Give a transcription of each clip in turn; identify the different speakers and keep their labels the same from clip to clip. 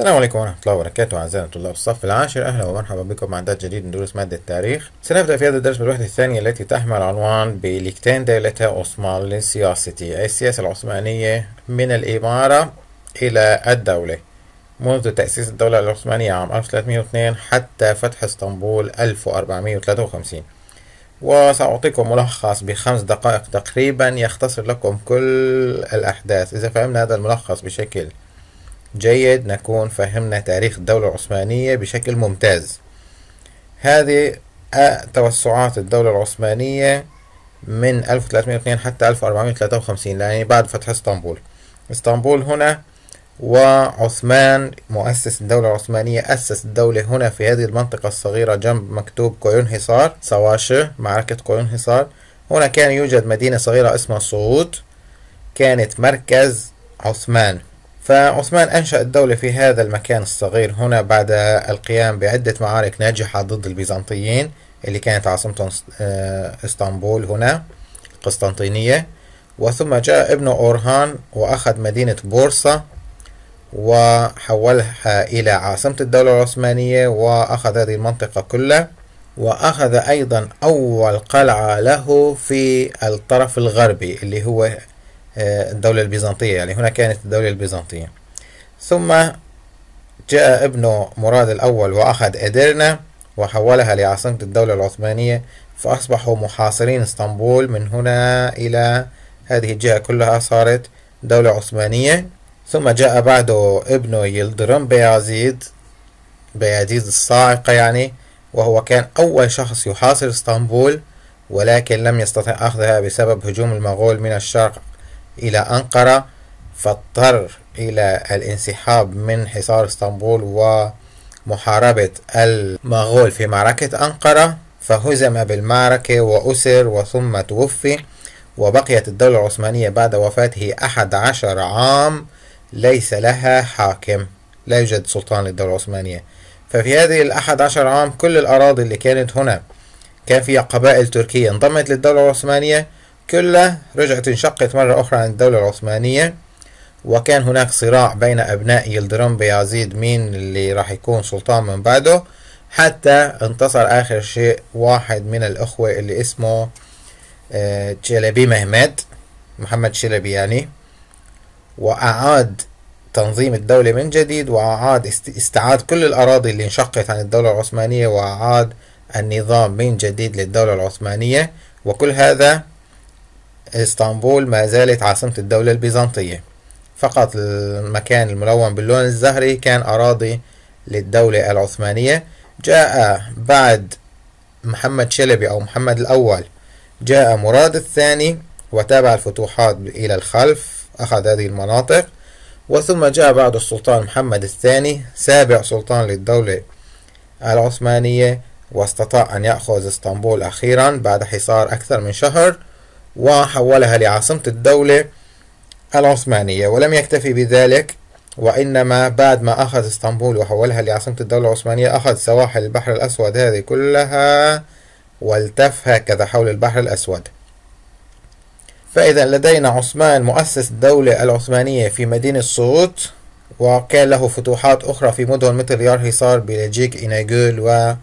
Speaker 1: السلام عليكم ورحمة الله وبركاته أعزائنا طلاب الصف العاشر أهلا ومرحبا بكم مع درس جديد ندرس مادة التاريخ سنبدأ في هذا الدرس بالوحدة الثانية التي تحمل عنوان بلكتان أوسمان عثمان أي السياسة العثمانية من الإمارة إلى الدولة منذ تأسيس الدولة العثمانية عام 1302 حتى فتح اسطنبول 1453 وسأعطيكم ملخص بخمس دقائق تقريبا يختصر لكم كل الأحداث إذا فهمنا هذا الملخص بشكل جيد نكون فهمنا تاريخ الدولة العثمانية بشكل ممتاز هذه توسعات الدولة العثمانية من 1302 حتى 1453 يعني بعد فتح اسطنبول اسطنبول هنا وعثمان مؤسس الدولة العثمانية أسس الدولة هنا في هذه المنطقة الصغيرة جنب مكتوب قيون حصار سواشة معركة قيون حصار هنا كان يوجد مدينة صغيرة اسمها صوت كانت مركز عثمان فعثمان أنشأ الدولة في هذا المكان الصغير هنا بعد القيام بعدة معارك ناجحة ضد البيزنطيين اللي كانت عاصمتهم آه، اسطنبول هنا القسطنطينية وثم جاء ابن أورهان وأخذ مدينة بورصة وحولها إلى عاصمة الدولة العثمانية وأخذ هذه المنطقة كلها وأخذ أيضا أول قلعة له في الطرف الغربي اللي هو آه، الدولة البيزنطية يعني هنا كانت الدولة البيزنطية ثم جاء ابن مراد الأول وأخذ إدرنا وحولها لعاصمة الدولة العثمانية فأصبحوا محاصرين اسطنبول من هنا إلى هذه الجهة كلها صارت دولة عثمانية ثم جاء بعده ابنه يلدرم بيازيد بيازيد الصاعقة يعني وهو كان أول شخص يحاصر اسطنبول ولكن لم يستطع أخذها بسبب هجوم المغول من الشرق إلى أنقرة فاضطر إلى الانسحاب من حصار اسطنبول ومحاربة المغول في معركة أنقرة فهزم بالمعركة وأسر وثم توفي وبقيت الدولة العثمانية بعد وفاته أحد عشر عام ليس لها حاكم لا يوجد سلطان للدولة العثمانية ففي هذه الأحد عشر عام كل الأراضي اللي كانت هنا كان فيها قبائل تركية انضمت للدولة العثمانية كلة رجعت انشقت مرة أخرى عن الدولة العثمانية وكان هناك صراع بين أبناء يلدرم بيزيد مين اللي راح يكون سلطان من بعده حتى انتصر آخر شيء واحد من الأخوة اللي اسمه آه، تشيلبي مهمد محمد تشيلبي يعني وأعاد تنظيم الدولة من جديد وأعاد استعاد كل الأراضي اللي انشقت عن الدولة العثمانية وأعاد النظام من جديد للدولة العثمانية وكل هذا اسطنبول ما زالت عاصمة الدولة البيزنطية فقط المكان الملون باللون الزهري كان أراضي للدولة العثمانية جاء بعد محمد شلبي أو محمد الأول جاء مراد الثاني وتابع الفتوحات إلى الخلف أخذ هذه المناطق وثم جاء بعد السلطان محمد الثاني سابع سلطان للدولة العثمانية واستطاع أن يأخذ اسطنبول أخيرا بعد حصار أكثر من شهر وحولها لعاصمة الدولة العثمانية ولم يكتفي بذلك وإنما بعد ما أخذ اسطنبول وحولها لعاصمة الدولة العثمانية أخذ سواحل البحر الأسود هذه كلها والتف هكذا حول البحر الأسود فإذا لدينا عثمان مؤسس الدولة العثمانية في مدينة صوت وكان له فتوحات أخرى في مدن مثل يار بلجيك إناجول و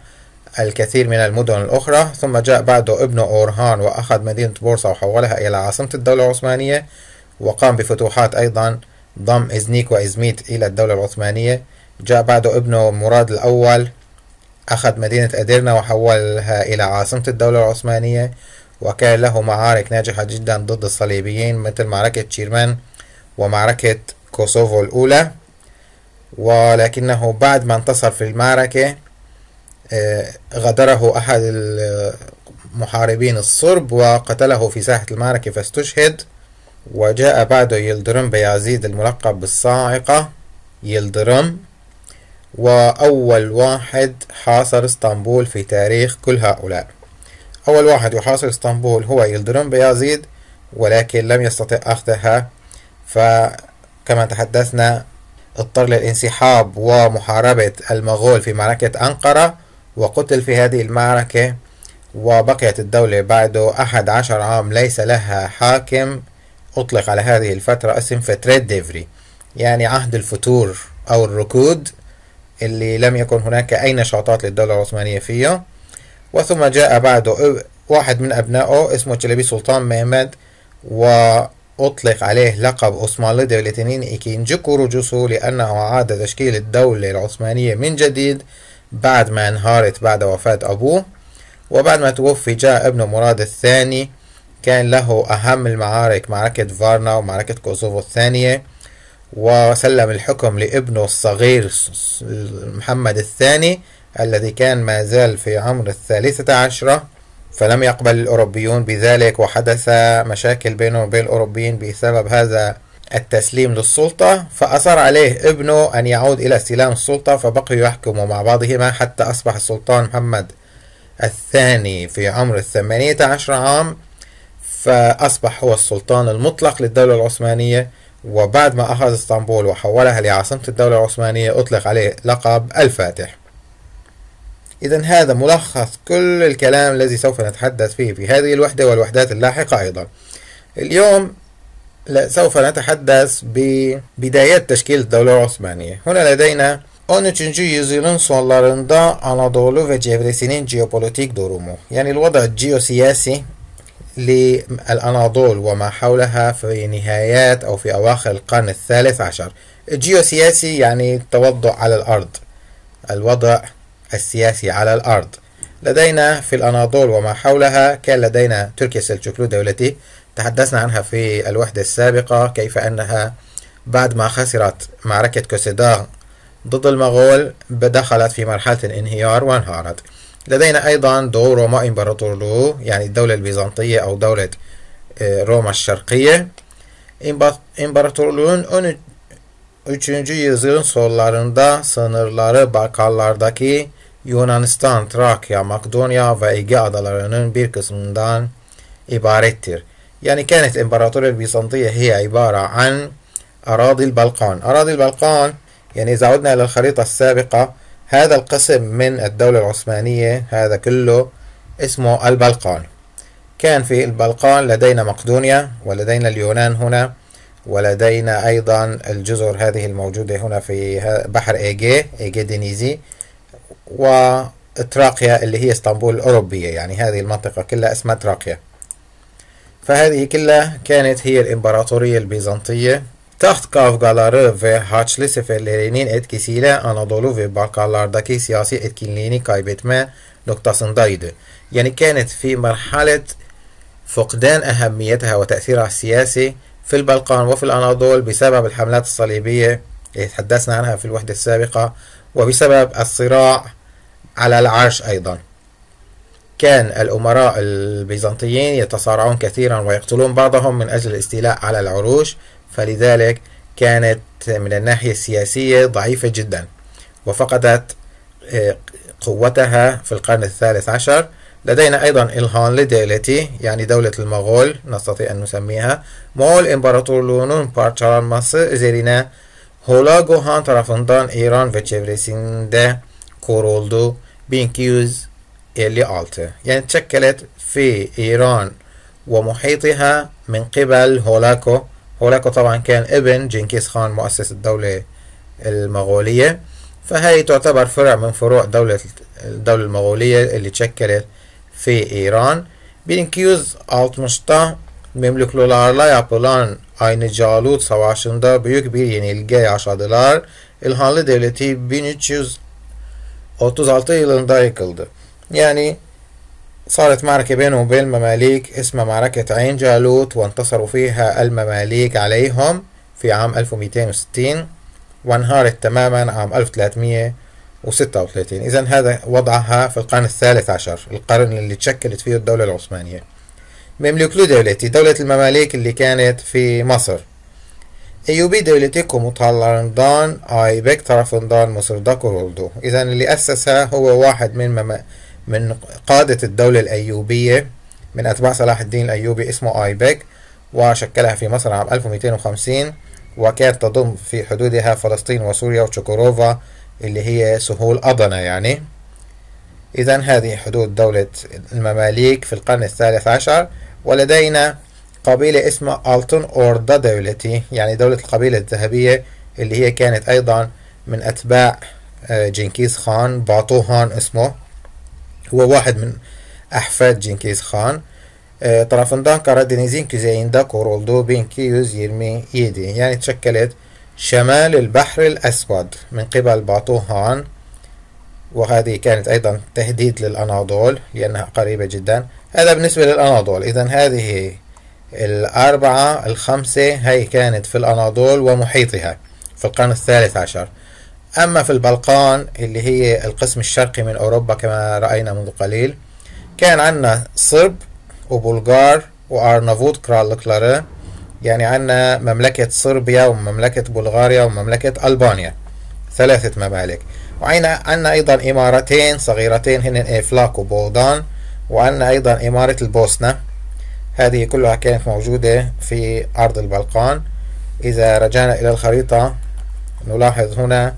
Speaker 1: الكثير من المدن الأخرى ثم جاء بعده ابن أورهان وأخذ مدينة بورصة وحولها إلى عاصمة الدولة العثمانية وقام بفتوحات أيضا ضم إزنيك وإزميت إلى الدولة العثمانية جاء بعده ابنه مراد الأول أخذ مدينة أديرنا وحولها إلى عاصمة الدولة العثمانية وكان له معارك ناجحة جدا ضد الصليبيين مثل معركة شيرمان ومعركة كوسوفو الأولى ولكنه بعد ما انتصر في المعركة آه، غادره أحد المحاربين الصرب وقتله في ساحة المعركة فاستشهد وجاء بعده يلدرم بيازيد الملقب بالصاعقة يلدرم وأول واحد حاصر اسطنبول في تاريخ كل هؤلاء أول واحد يحاصر اسطنبول هو يلدرم بيازيد ولكن لم يستطع أخذها فكما تحدثنا اضطر للانسحاب ومحاربة المغول في معركة أنقرة وقتل في هذه المعركة وبقيت الدولة بعده أحد عشر عام ليس لها حاكم أطلق على هذه الفترة اسم فتريد ديفري يعني عهد الفتور أو الركود اللي لم يكن هناك أي نشاطات للدولة العثمانية فيه وثم جاء بعده واحد من أبنائه اسمه تشلبي سلطان مهمد وأطلق عليه لقب أوسماليدي لتنين إيكين جكورو لأنه أعاد تشكيل الدولة العثمانية من جديد بعد ما انهارت بعد وفاة أبوه وبعد ما توفي جاء ابنه مراد الثاني كان له أهم المعارك معركة فارنا ومعركة كوسوفو الثانية وسلم الحكم لابنه الصغير محمد الثاني الذي كان ما زال في عمر الثالثة عشرة فلم يقبل الأوروبيون بذلك وحدث مشاكل بينه وبين الأوروبيين بسبب هذا التسليم للسلطة فأصر عليه ابنه أن يعود إلى استلام السلطة فبقوا يحكموا مع بعضهما حتى أصبح السلطان محمد الثاني في عمر الثمانية عشر عام فأصبح هو السلطان المطلق للدولة العثمانية وبعد ما أخذ اسطنبول وحولها لعاصمة الدولة العثمانية أطلق عليه لقب الفاتح إذا هذا ملخص كل الكلام الذي سوف نتحدث فيه في هذه الوحدة والوحدات اللاحقة أيضا اليوم لا سوف نتحدث ببدايات تشكيل الدولة العثمانية هنا لدينا 13. yüzyılın sonlarında Anadolu ve çevresinin jeopolitik durumu yani الوضع الجيوسياسي للأناضول وما حولها في نهايات أو في أواخر القرن الثالث عشر الجيوسياسي يعني التوضع على الأرض الوضع السياسي على الأرض لدينا في الأناضول وما حولها كان لدينا تركيا السلجوقلو دولتي تحدثنا عنها في الوحدة السابقة كيف أنها بعد ما خسرت معركة كوسيدا ضد المغول دخلت في مرحلة الانهيار وانهارت لدينا أيضا دور روما إمبراطورلو يعني الدولة البيزنطية أو دولة آه، روما الشرقية İmparatorluğun 13. yüzyılın sonlarında sınırları Balkanlardaki Yunanistan, Trakya, Makedonya ve Ege adalarının bir kısmından ibarettir. يعني كانت الإمبراطورية البيزنطية هي عبارة عن أراضي البلقان أراضي البلقان يعني إذا عدنا إلى الخريطة السابقة هذا القسم من الدولة العثمانية هذا كله اسمه البلقان كان في البلقان لدينا مقدونيا ولدينا اليونان هنا ولدينا أيضا الجزر هذه الموجودة هنا في بحر إيجي إيجي دينيزي وتراقيا اللي هي اسطنبول الأوروبية يعني هذه المنطقة كلها اسمها تراقيا فهذه كلها كانت هي الإمبراطورية البيزنطية Taht kavgaları ve Haçlı seferlerinin etkisiyle Anadolu ve Balkanlardaki siyasi etkinliğini kaybetme noktasındaydı. Yani كانت في مرحلة فقدان أهميتها وتأثيرها السياسي في البلقان وفي الأناضول بسبب الحملات الصليبية اللي تحدثنا عنها في الوحدة السابقة وبسبب الصراع على العرش أيضا كان الأمراء البيزنطيين يتصارعون كثيرا ويقتلون بعضهم من أجل الاستيلاء على العروش فلذلك كانت من الناحية السياسية ضعيفة جدا وفقدت آه، قوتها في القرن الثالث عشر لدينا أيضا إلهان لديلتي يعني دولة المغول نستطيع أن نسميها مول لونون إمبراطورلوğunun مصر üzerine هولا جوهان طرفندان إيران ve ده كورولدو 1200 56 يعني تشكلت في إيران ومحيطها من قبل هولاكو هولاكو طبعا كان ابن جنكيز خان مؤسس الدولة المغولية فهي تعتبر فرع من فروع دولة الدولة المغولية اللي تشكلت في إيران بينكيوز Binkiz 60'ta Memluklularla yapılan aynı Calut Savaşı'nda يعني الجاي yenilge yaşadılar. İlhanlı بينكيوز 36 yılında yıkıldı. يعني صارت معركة بينه وبين المماليك اسمها معركة عين جالوت وانتصروا فيها المماليك عليهم في عام 1260 وانهارت تماما عام 1336 إذا هذا وضعها في القرن الثالث عشر القرن اللي تشكلت فيه الدولة العثمانية مملوك له دولتي دولة المماليك اللي كانت في مصر أيوبي دولتي كوموتالرندان أيبك طرفندان مصر داكورولدو إذا اللي أسسها هو واحد من مماليك من قادة الدولة الأيوبية من أتباع صلاح الدين الأيوبي اسمه آيبك وشكلها في مصر عام 1250 وكانت تضم في حدودها فلسطين وسوريا وتشوكوروفا اللي هي سهول أضنة يعني إذا هذه حدود دولة المماليك في القرن الثالث عشر ولدينا قبيلة اسمها ألتون أوردا دولتي يعني دولة القبيلة الذهبية اللي هي كانت أيضا من أتباع آه، جنكيز خان باطوهان اسمه هو واحد من Ahfad Cengiz Han e, tarafından Karadeniz'in kuzeyinde يرمي 1227 yani يعني تشكلت شمال البحر الأسود من قبل باطو هان وهذه كانت أيضا تهديد للأناضول لأنها قريبة جدا هذا بالنسبة للأناضول إذا هذه الأربعة الخمسة هي كانت في الأناضول ومحيطها في القرن الثالث عشر أما في البلقان اللي هي القسم الشرقي من أوروبا كما رأينا منذ قليل كان عنا صرب وبلغار كرال كرالكلارا يعني عنا مملكة صربيا ومملكة بلغاريا ومملكة ألبانيا ثلاثة ممالك وعنا عنا أيضا إمارتين صغيرتين هن إفلاك وبودان وعنا أيضا إمارة البوسنة هذه كلها كانت موجودة في أرض البلقان إذا رجعنا إلى الخريطة نلاحظ هنا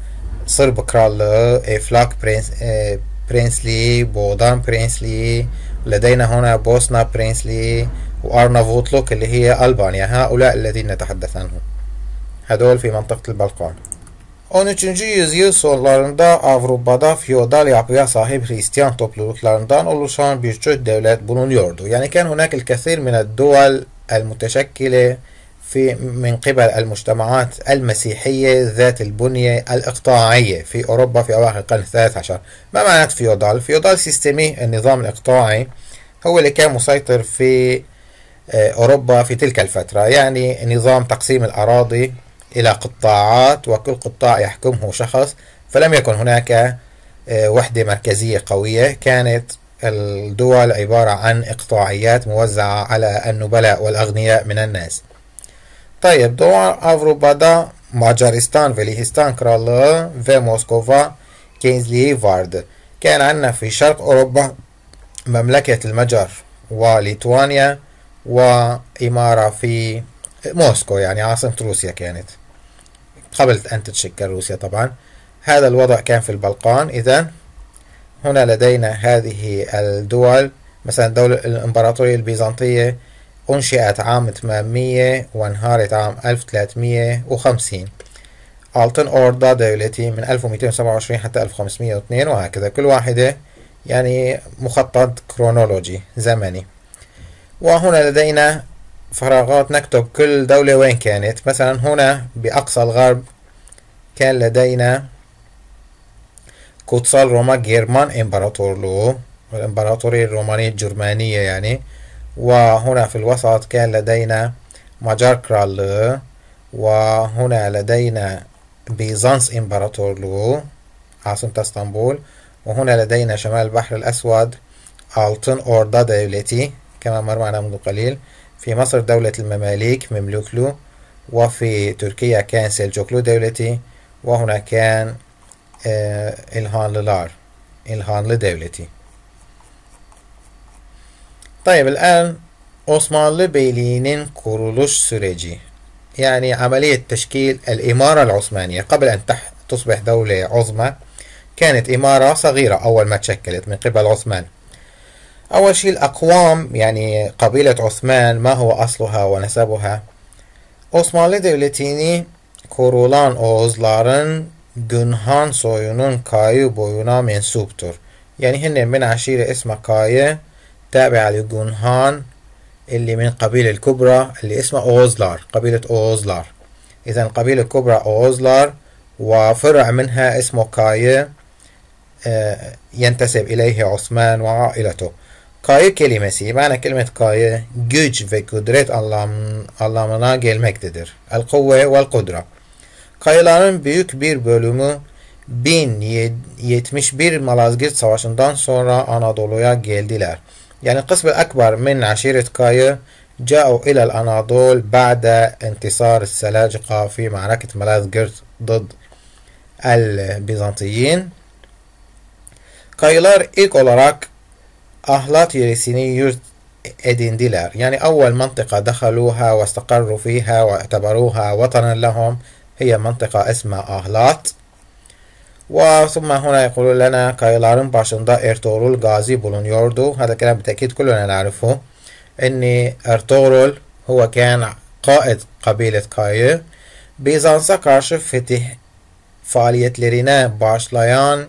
Speaker 1: Sırp Krallığı, Eflak Prens, e, Prensliği, Boğdan Prensliği, لدينا هنا بوسنا برينسلي وأرنافوتلوك اللي هي ألبانيا هؤلاء الذين نتحدث عنهم هذول في منطقة البلقان 13. yüzyıl sonlarında Avrupa'da feodal yapıya sahip Hristiyan topluluklarından oluşan birçok devlet bulunuyordu. Yani كان هناك الكثير من الدول المتشكلة في من قبل المجتمعات المسيحية ذات البنية الإقطاعية في أوروبا في أواخر القرن الثالث عشر ما معنى فيودال؟ فيودال سيستمي النظام الإقطاعي هو اللي كان مسيطر في آه، أوروبا في تلك الفترة يعني نظام تقسيم الأراضي إلى قطاعات وكل قطاع يحكمه شخص فلم يكن هناك آه، وحدة مركزية قوية كانت الدول عبارة عن إقطاعيات موزعة على النبلاء والأغنياء من الناس طيب دوا افرو bada Macaristan, كرالا في ve Moskova gençliği كان عندنا في شرق أوروبا مملكة المجر وليتوانيا وإمارة في موسكو يعني عاصمة روسيا كانت قبل أن تتشكل روسيا طبعا هذا الوضع كان في البلقان إذا هنا لدينا هذه الدول مثلا دولة الإمبراطورية البيزنطية أنشئت عام 800 وانهارت عام 1350 ألتن أوردا دولتي من 1227 حتى 1502 وهكذا كل واحدة يعني مخطط كرونولوجي زمني وهنا لدينا فراغات نكتب كل دولة وين كانت مثلا هنا بأقصى الغرب كان لدينا كوتسال روما جيرمان إمبراطورلو الإمبراطورية الرومانية الجرمانية يعني وهنا في الوسط كان لدينا ماجاركرال وهنا لدينا بيزانس امبراطورلو عاصمة اسطنبول وهنا لدينا شمال البحر الأسود ألتن اوردا دولتي كما مر معنا منذ قليل في مصر دولة المماليك مملوكلو وفي تركيا كان سلجوكلو دولتي وهنا كان آه، إلهان للار إلهان لدولتي طيب الآن أوسمانلي بيلينين كورولوش سوريجي يعني عملية تشكيل الإمارة العثمانية قبل أن تصبح دولة عظمى كانت إمارة صغيرة أول ما تشكلت من قبل عثمان أول شيء الأقوام يعني قبيلة عثمان ما هو أصلها ونسبها Osmanlı Devleti'ni كورولان أوزلارن جنهان soyunun Kayı boyuna سوبتور يعني هن من عشيرة اسمها كايو تابعة لجونهان اللي من قبيلة الكبرى اللي اسمها أوزلار قبيلة أوزلار إذا القبيلة الكبرى أوزلار وفرع منها اسمه كاية ينتسب إليه عثمان وعائلته Kayı kelimesi yani kelime kayı güç ve kudret anlamın, anlamına gelmektedir. El kuvve vel kudra. Kayıların büyük bir bölümü 1071 Malazgirt Savaşı'ndan sonra Anadolu'ya geldiler. يعني القسم الأكبر من عشيرة كايا جاءوا إلى الأناضول بعد انتصار السلاجقة في معركة ملاذجرت ضد البيزنطيين كايلار إيكولاراك أهلات يريسيني yerisini yurt يعني أول منطقة دخلوها واستقروا فيها واعتبروها وطنا لهم هي منطقة اسمها أهلاط وثم هنا يقول لنا كايلارن إرتورول غازي بولون يوردو هذا الكلام بالتأكيد كلنا نعرفه أن أرطغرل هو كان قائد قبيلة كايو Bizans'a karşı فتح faaliyetlerine باشلايان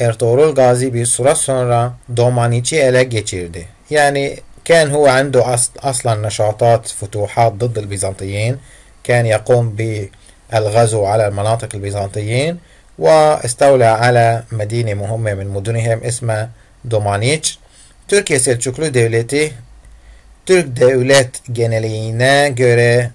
Speaker 1: Ertuğrul غازي bir süre sonra Domaniç'i ele geçirdi. يعني كان هو عنده أصلا نشاطات فتوحات ضد البيزنطيين كان يقوم بالغزو على المناطق البيزنطيين واستولى على مدينة مهمة من مدنهم اسمها دومانيتش تركيا Selçuklu Devleti ترك devlet جنالينا göre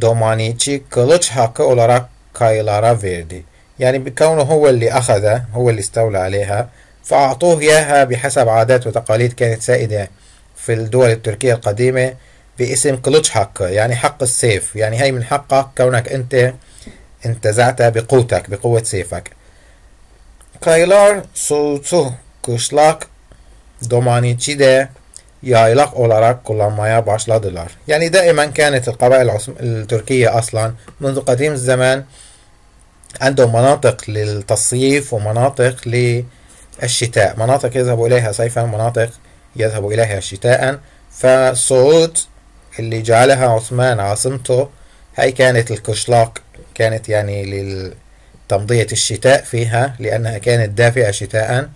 Speaker 1: Domaniçi kılıç hakkı olarak kayılara verdi. Yani بكونه هو اللي أخذ هو اللي استولى عليها فأعطوه إياها بحسب عادات وتقاليد كانت سائدة في الدول التركية القديمة باسم قلتش حق يعني حق السيف يعني هاي من حقك كونك أنت انتزعتها بقوتك بقوة سيفك Kaylar soğutu kışlak domaniçide yaylak olarak لا دولار يعني دائما كانت القبائل التركية أصلا منذ قديم الزمان عندهم مناطق للتصيف ومناطق للشتاء مناطق يذهبوا إليها صيفا مناطق يذهبوا إليها شتاء فصعود اللي جعلها عثمان عاصمته هي كانت الكشلاق كانت يعني لتمضية الشتاء فيها لأنها كانت دافئة شتاء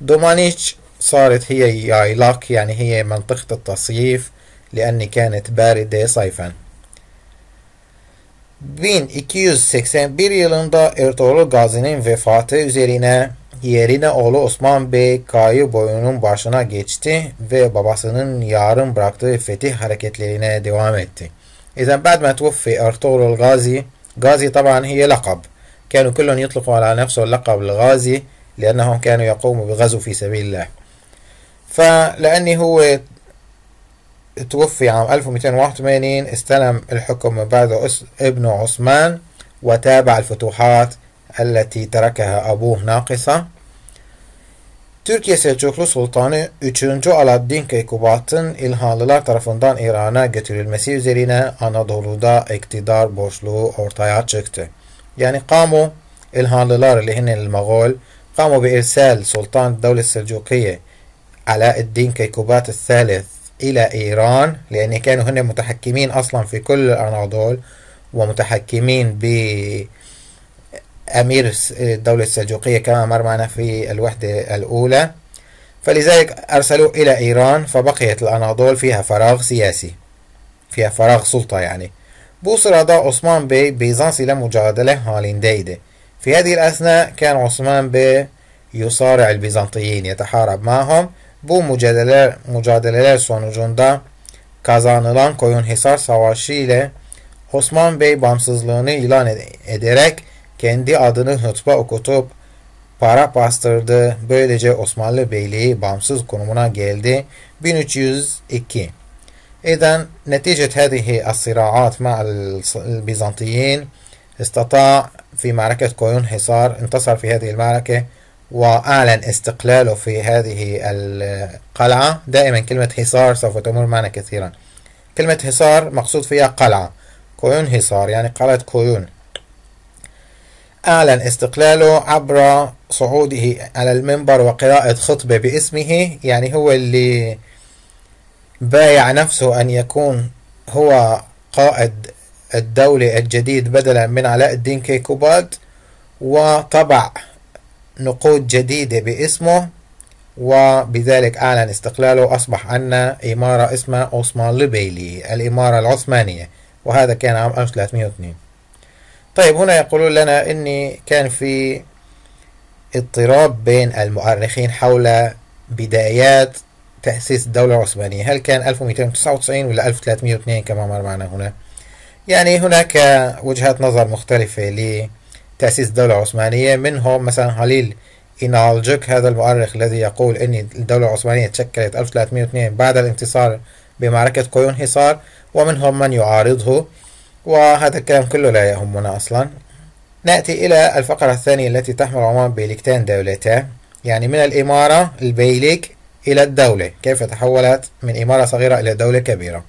Speaker 1: دومانيتش صارت هي يايلاك يعني هي منطقة التصيف لأن كانت باردة صيفا 1281 yılında Ertuğrul Gazi'nin vefatı üzerine yerine oğlu Osman Bey Kayı boyunun başına geçti ve babasının yarım bıraktığı fetih hareketlerine devam etti. İzen بعد ma tuffi Ertuğrul Gazi غازي طبعا هي لقب كانوا كلهم يطلقوا على نفسه اللقب الغازي لأنهم كانوا يقوموا بغزو في سبيل الله فلأني هو توفي عام 1281 استلم الحكم من بعده ابنه عثمان وتابع الفتوحات التي تركها أبوه ناقصة Türkiye Selçuklu Sultanı 3. Aladdin Keykubat'ın İlhanlılar tarafından İran'a götürülmesi üzerine Anadolu'da iktidar boşluğu ortaya çıktı. Yani kamu İlhanlılar lehine Mağol kamu بإرسال سلطان Sultan Devlet Selçukiye Alaeddin Keykubat الثالث إلى إيران لأن كانوا هنا متحكمين أصلا في كل الأناضول ومتحكمين ب أمير الدولة السلجوقية كما مر معنا في الوحدة الأولى فلذلك أرسلوه إلى إيران فبقيت الأناضول فيها فراغ سياسي فيها فراغ سلطة يعني بوصل أداء عثمان بي بيزنسي لمجادلة هالنديدة في هذه الأثناء كان عثمان بي يصارع البيزنطيين يتحارب معهم بو مجادلة مجادلة sonucunda kazanılan koyun كويون حصار ile Osman بي بامسزلوني إلان ederek kendi adını hutba okutup para bastırdı. Böylece Osmanlı Beyliği bağımsız konumuna geldi. 1302 إذا نتيجة هذه الصراعات مع البيزنطيين استطاع في معركة كويون حصار انتصر في هذه المعركة وأعلن استقلاله في هذه القلعة دائما كلمة حصار سوف تمر معنا كثيرا كلمة حصار مقصود فيها قلعة كويون حصار يعني قلعة كويون أعلن استقلاله عبر صعوده على المنبر وقراءة خطبة باسمه يعني هو اللي بايع نفسه أن يكون هو قائد الدولة الجديد بدلا من علاء الدين كيكوباد وطبع نقود جديدة باسمه وبذلك أعلن استقلاله أصبح عنا إمارة اسمها أوسمان لبيلي الإمارة العثمانية وهذا كان عام 1302 طيب هنا يقولون لنا اني كان في اضطراب بين المؤرخين حول بدايات تأسيس الدولة العثمانية هل كان 1299 ولا 1302 كما مر معنا هنا يعني هناك وجهات نظر مختلفة لتأسيس الدولة العثمانية منهم مثلا خليل إنالجك هذا المؤرخ الذي يقول أن الدولة العثمانية تشكلت 1302 بعد الانتصار بمعركة قيون حصار ومنهم من يعارضه وهذا الكلام كله لا يهمنا أصلا نأتي إلى الفقرة الثانية التي تحمل عمان بيلكتان دولتان يعني من الإمارة البيلك إلى الدولة كيف تحولت من إمارة صغيرة إلى دولة كبيرة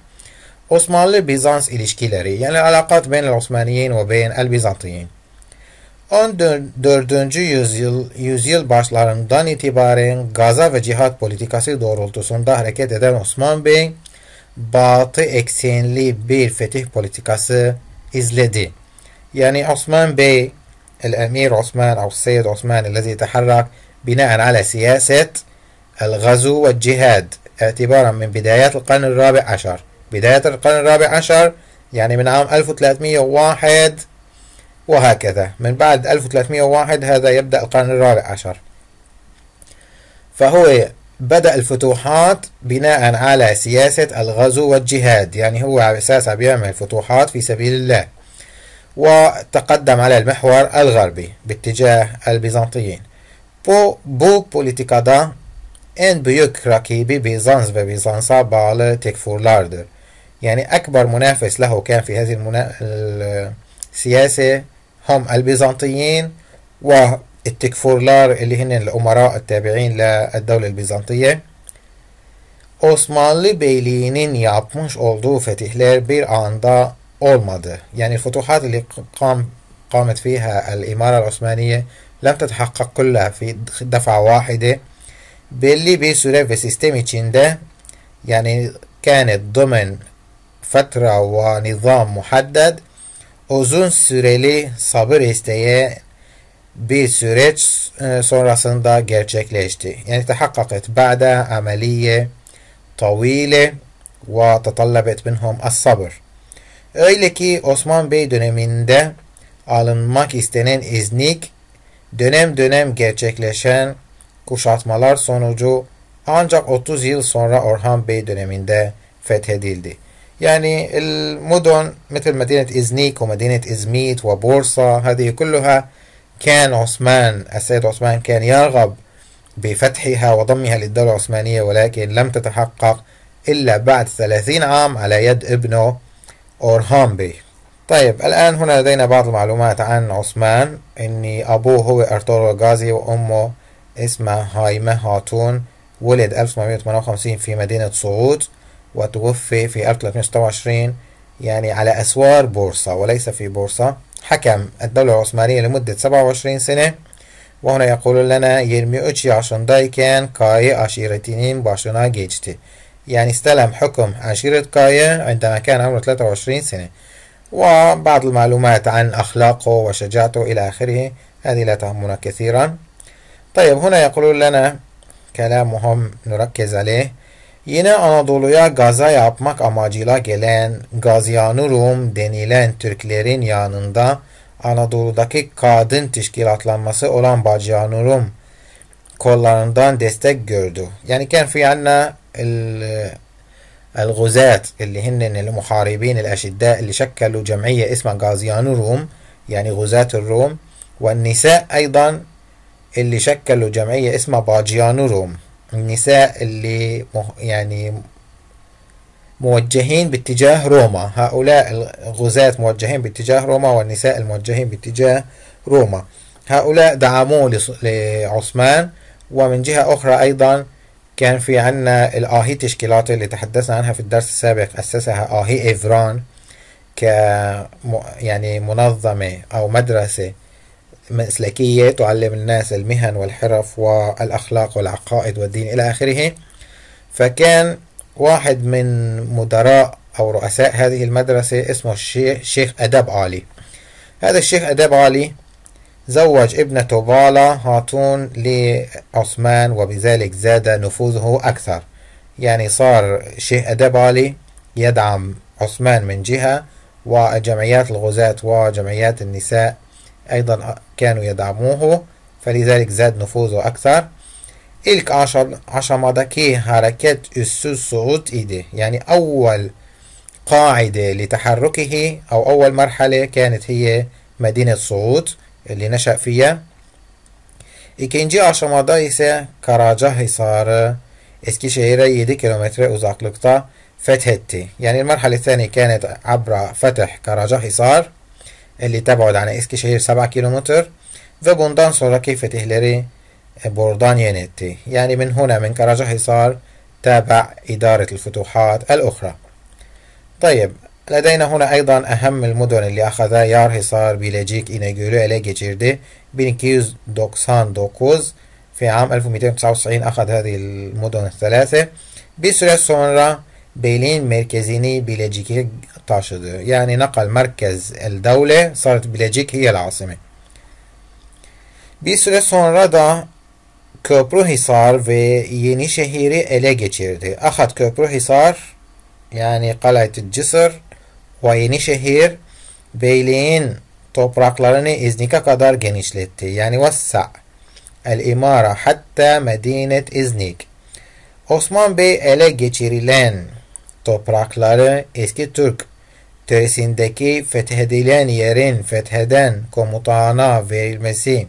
Speaker 1: أوسمانلي بيزانس إليشكيلاري يعني العلاقات بين العثمانيين وبين البيزنطيين On 14. yüzyıl yüzyıl başlarından itibaren Gaza ve cihat politikası doğrultusunda hareket eden Osman Bey batı eksenli bir fetih politikası izledi. Yani Osman Bey, el الأمير عثمان أو السيد عثمان الذي تحرك بناء على سياسة الغزو والجهاد اعتبارا من بدايات القرن الرابع عشر بداية القرن الرابع عشر يعني من عام 1301 وهكذا من بعد 1301 هذا يبدأ القرن الرابع عشر فهو بدأ الفتوحات بناء على سياسة الغزو والجهاد يعني هو على أساس بيعمل فتوحات في سبيل الله وتقدم على المحور الغربي باتجاه البيزنطيين بو بو بوليتيكا دا ان بيوك راكيبي بيزانس وبيزانسا بال تكفور لاردر يعني أكبر منافس له كان في هذه المنا... السياسة هم البيزنطيين و التكفورلار اللي هن الأمراء التابعين للدولة البيزنطية Osmanlı Beyliği'nin yapmış olduğu fetihler bir anda olmadı. Yani الفتوحات اللي قام قامت فيها الإمارة العثمانية لم تتحقق كلها في دفعة واحدة belli bir süre سيستم sistem içinde يعني كانت ضمن فترة ونظام محدد uzun süreli sabır isteyen bir süreç e, sonrasında gerçekleşti. Yani tehakkaket ba'da ameliye tavile ve tatallabet minhum as-sabr. Öyle ki Osman Bey döneminde alınmak istenen iznik dönem dönem gerçekleşen kuşatmalar sonucu ancak 30 yıl sonra Orhan Bey döneminde fethedildi. يعني المدن مثل مدينة إزنيك ومدينة إزميت وبورصة هذه كلها كان عثمان السيد عثمان كان يرغب بفتحها وضمها للدولة العثمانية ولكن لم تتحقق إلا بعد 30 عام على يد ابنه بي طيب الآن هنا لدينا بعض المعلومات عن عثمان إن أبوه هو أرطغرل غازي وأمه اسمها هايمة هاتون ولد 1858 في مدينة صعود وتوفي في 1326 يعني على أسوار بورصة وليس في بورصة حكم الدولة العثمانية لمدة 27 سنة وهنا يقول لنا 23 كان كاي أشيرتينين başına جيجتي يعني استلم حكم عشيرة كاي عندما كان عمره 23 سنة وبعض المعلومات عن أخلاقه وشجاعته إلى آخره هذه لا تهمنا كثيرا طيب هنا يقولون لنا كلام مهم نركز عليه Yine Anadolu'ya gaza yapmak amacıyla gelen Gazianı Rum denilen Türklerin yanında Anadolu'daki kadın teşkilatlanması olan Bacanı Rum kollarından destek gördü. Yani كان في عنا الغزاة اللي هن المحاربين الأشداء اللي شكلوا جمعية اسمها غازيان روم يعني غزاة الروم والنساء أيضا اللي شكلوا جمعية اسمها باجيان روم النساء اللي يعني موجهين باتجاه روما هؤلاء الغزاة موجهين باتجاه روما والنساء الموجهين باتجاه روما هؤلاء دعموه لعثمان ومن جهة أخرى أيضا كان في عنا الآهي تشكيلات اللي تحدثنا عنها في الدرس السابق أسسها آهي إفران ك يعني منظمة أو مدرسة مسلكية تعلم الناس المهن والحرف والأخلاق والعقائد والدين إلى آخره فكان واحد من مدراء أو رؤساء هذه المدرسة اسمه الشيخ شيخ أداب علي هذا الشيخ أداب علي زوج ابنته بالا هاتون لعثمان وبذلك زاد نفوذه أكثر يعني صار الشيخ أداب علي يدعم عثمان من جهة وجمعيات الغزاة وجمعيات النساء أيضا كانوا يدعموه فلذلك زاد نفوذه أكثر إلك عشر عشماداكي حركات أسس صعود إيدي يعني أول قاعدة لتحركه أو أول مرحلة كانت هي مدينة صعود اللي نشأ فيها إكينجي عشمادا إيسا كراجة حصار إسكي شهيرة يدي كيلومتر أزاق لقطة فتحتي يعني المرحلة الثانية كانت عبر فتح كراجة حصار اللي تبعد عن إسكشهير سبعة كيلومتر وجندان سوراكي كيف تهلري بوردانيا نتي يعني من هنا من كراجة حصار تابع إدارة الفتوحات الأخرى طيب لدينا هنا أيضا أهم المدن اللي أخذها يار حصار بيلاجيك إناجولو إلاجي جيردي بنكيوز دوكسان دوكوز في عام 1299 أخذ هذه المدن الثلاثة بسرعة سونرا Beyliğin merkezini Bilecik'e taşıdı. Yani nakal merkez el devle sarat Bilecik hiyel asime. Bir süre sonra da Köprühisar ve Yenişehir'i ele geçirdi. Ahad Köprühisar yani Kalayt-ı Cısır ve Yenişehir beyliğin topraklarını İznik'e kadar genişletti. Yani vassa el-imara hatta medinet İznik. Osman Bey ele geçirilen Toprakları eski Türk terisindeki fethedilen yerin fetheden komutana verilmesi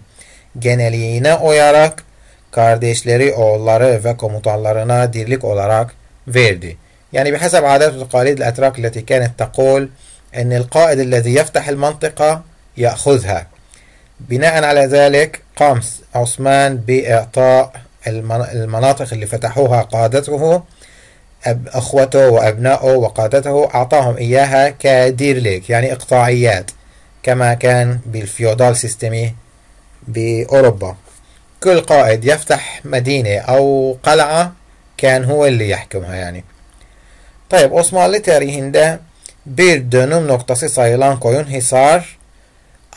Speaker 1: geneliğine uyarak kardeşleri oğulları ve komutanlarına dirlik olarak verdi. Yani bir adet يعني etrak عادات وتقاليد tekul التي كانت تقول أن القائد الذي يفتح المنطقة يأخذها بناء على ذلك قام عثمان بإعطاء المناطق اللي فتحوها قادته أب أخوته وأبنائه وقادته أعطاهم إياها كدير ليك يعني إقطاعيات كما كان بالفيودال سيستمي بأوروبا كل قائد يفتح مدينة أو قلعة كان هو اللي يحكمها يعني طيب Osmanlı tarihinde bir dönüm noktası sayılan koyun Hisar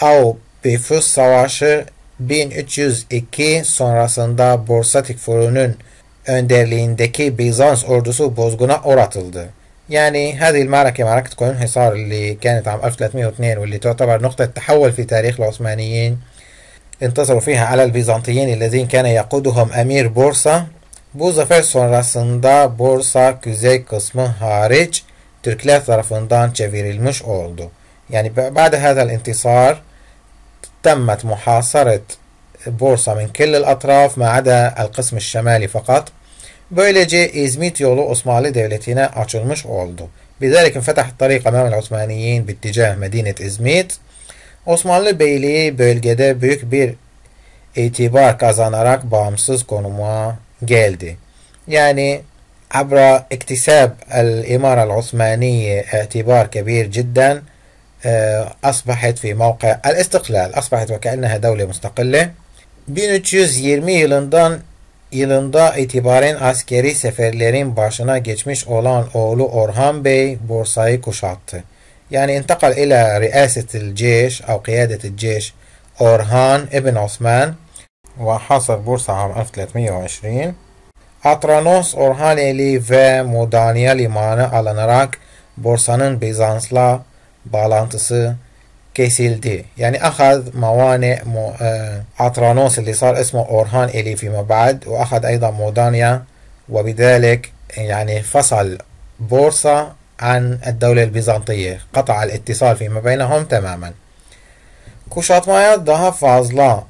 Speaker 1: Avbifus Savaşı 1302 sonrasında Borsatik Furu'nun önderliğindeki Bizans ordusu bozguna uğratıldı. يعني هذه المعركة معركة قانون حصار اللي كانت عام 1302 واللي تعتبر نقطة تحول في تاريخ العثمانيين انتصروا فيها على البيزنطيين الذين كان يقودهم أمير بورصة Bu راسندا بورصة borsa kuzey تركلات hariç Türkler tarafından المش أولدو يعني بعد هذا الانتصار تمت محاصرة بورصة من كل الأطراف ما عدا القسم الشمالي فقط Böylece İzmit yolu Osmanlı Devleti'ne açılmış oldu. Bizlerken fetah tariqa Mevla Osmaniyin bitticah Medinet İzmit. Osmanlı Beyliği bölgede büyük bir itibar kazanarak bağımsız konuma geldi. Yani abra iktisab عبر اكتساب الإمارة العثمانية اعتبار كبير جدا أصبحت في موقع الاستقلال أصبحت وكأنها دولة مستقلة 1320 yılından yılında itibaren askeri seferlerin başına geçmiş olan oğlu Orhan Bey Bursayı kuşattı. Yani intikal ila riasetil ceş av kiyadetil ceş Orhan ibn Osman ve hasar Bursa 1320 Atranos Orhaneli ve Mudanya limanı alınarak Bursa'nın Bizans'la bağlantısı كيسيل دي يعني أخذ موانئ مو آه، عطرانوس اللي صار اسمه أورهان إلي فيما بعد وأخذ أيضا مودانيا وبذلك يعني فصل بورصة عن الدولة البيزنطية قطع الاتصال فيما بينهم تماما كوشات مايا کوشاتمایا daha fazla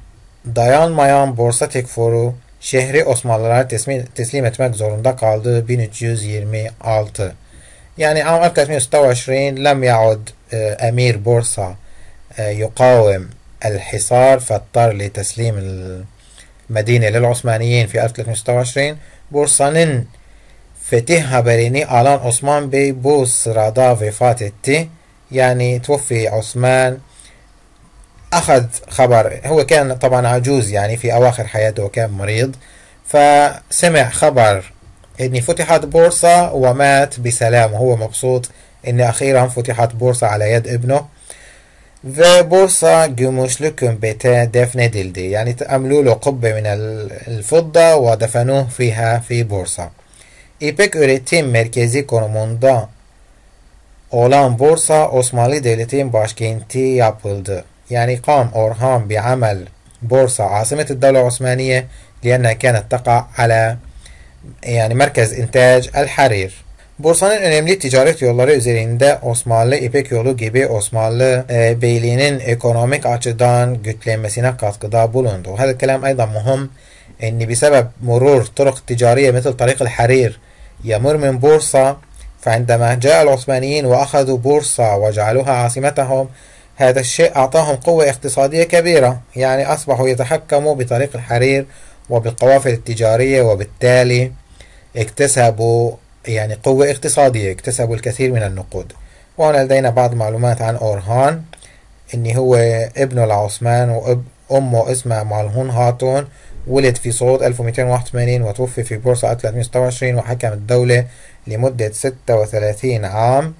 Speaker 1: dayanmayan borsatik foru şehri Osmanlılara teslim etmek zorunda يرمي 1326. يعني عام 1326 لم يعد آه، أمير بورصة يقاوم الحصار فاضطر لتسليم المدينة للعثمانيين في 1326 بورصانين فتحها بريني آلان عثمان بي بوس رادا فاتتي يعني توفي عثمان أخذ خبر هو كان طبعا عجوز يعني في أواخر حياته وكان مريض فسمع خبر إني فتحت بورصة ومات بسلام وهو مبسوط إن أخيرا فتحت بورصة على يد ابنه ve Bursa Gümüşlü Kümbet'e defnedildi. Yani amlu له قبة من الفضة ودفنوه فيها في Bursa. İpek Öğretim Merkezi konumunda olan Bursa Osmanlı Devleti'nin başkenti yapıldı. Yani قام أورهان بعمل بورصة عاصمة الدولة العثمانية لأنها كانت تقع على يعني مركز إنتاج الحرير Bursa'nın önemli ticaret yolları üzerinde Osmanlı İpek Yolu gibi Osmanlı e, Beyliğinin ekonomik açıdan güçlenmesine katkıda bulundu. kelam ayda muhum enni مهم sebep murur turuk ticariye تجارية tarik el harir yamur min Bursa فعندما جاء العثمانيين وأخذوا بورصة وجعلوها عاصمتهم هذا الشيء أعطاهم قوة اقتصادية كبيرة يعني أصبحوا يتحكموا بطريق الحرير وبالقوافل التجارية وبالتالي اكتسبوا يعني قوة اقتصادية اكتسبوا الكثير من النقود وهنا لدينا بعض معلومات عن أورهان إن هو ابنه لعثمان وأب أمه اسمها مالهون هاتون ولد في صعود 1281 وتوفي في بورصة 1326 وحكم الدولة لمدة 36 عام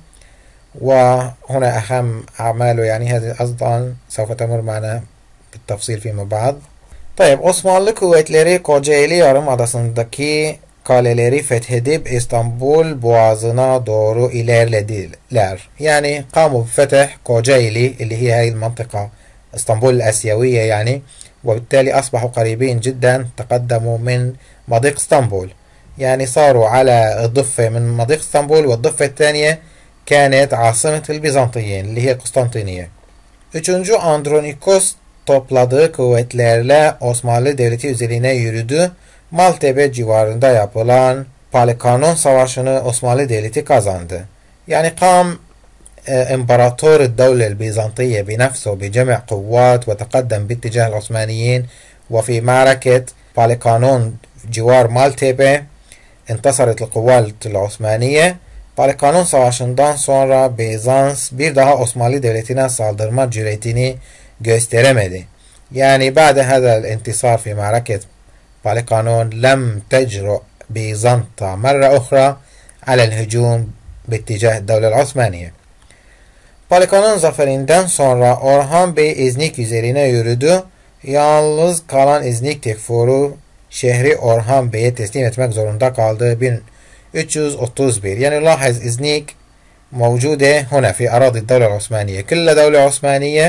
Speaker 1: وهنا أهم أعماله يعني هذه أيضا سوف تمر معنا بالتفصيل فيما بعد طيب جاي kuvvetleri Kocaeli Yarımadası'ndaki kaleleri fethedip İstanbul boğazına doğru ilerlediler. Yani قاموا بفتح Kocaeli اللي هي هاي المنطقة اسطنبول الآسيوية يعني وبالتالي أصبحوا قريبين جدا تقدموا من مضيق اسطنبول يعني صاروا على الضفة من مضيق اسطنبول والضفة الثانية كانت عاصمة البيزنطيين اللي هي قسطنطينية. Üçüncü Andronikos topladığı kuvvetlerle Osmanlı Devleti üzerine yürüdü Maltepe civarında yapılan Palekanon Savaşı'nı Osmanlı Devleti kazandı. Yani kam امبراطور الدولة البيزنطية بنفسه بجمع قوات وتقدم باتجاه العثمانيين وفي معركة باليقانون جوار مالتيبي انتصرت القوات العثمانية Balkanun Savaşı'ndan sonra Bizans bir daha Osmanlı Devleti'ne saldırma cüretini gösteremedi. Yani بعد هذا الانتصار في معركة وعلى قانون لم تجرؤ بيزنطة مرة أخرى على الهجوم باتجاه الدولة العثمانية Vatikan'ın zaferinden sonra Orhan Bey İznik üzerine yürüdü. Yalnız kalan İznik tekfuru şehri Orhan Bey'e teslim etmek zorunda kaldı. 1331 يعني لاحظ إزنيك موجودة هنا في أراضي الدولة العثمانية كل دولة عثمانية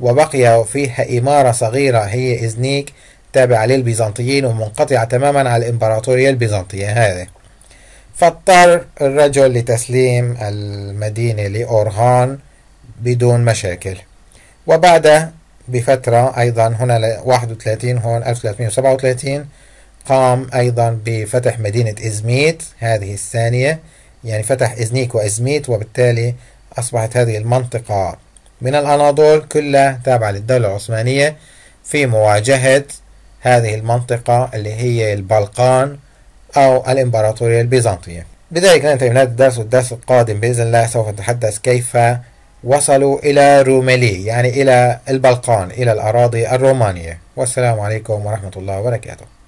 Speaker 1: وبقي فيها إمارة صغيرة هي إزنيك تابعة للبيزنطيين ومنقطعة تماما على الإمبراطورية البيزنطية هذه فاضطر الرجل لتسليم المدينة لأورهان بدون مشاكل وبعد بفترة أيضا هنا 31 هون 1337 قام أيضا بفتح مدينة إزميت هذه الثانية يعني فتح إزنيك وإزميت وبالتالي أصبحت هذه المنطقة من الأناضول كلها تابعة للدولة العثمانية في مواجهة هذه المنطقة اللي هي البلقان أو الإمبراطورية البيزنطية بذلك ننتهي من هذا الدرس والدرس القادم بإذن الله سوف نتحدث كيف وصلوا إلى روميلي يعني إلى البلقان إلى الأراضي الرومانية والسلام عليكم ورحمة الله وبركاته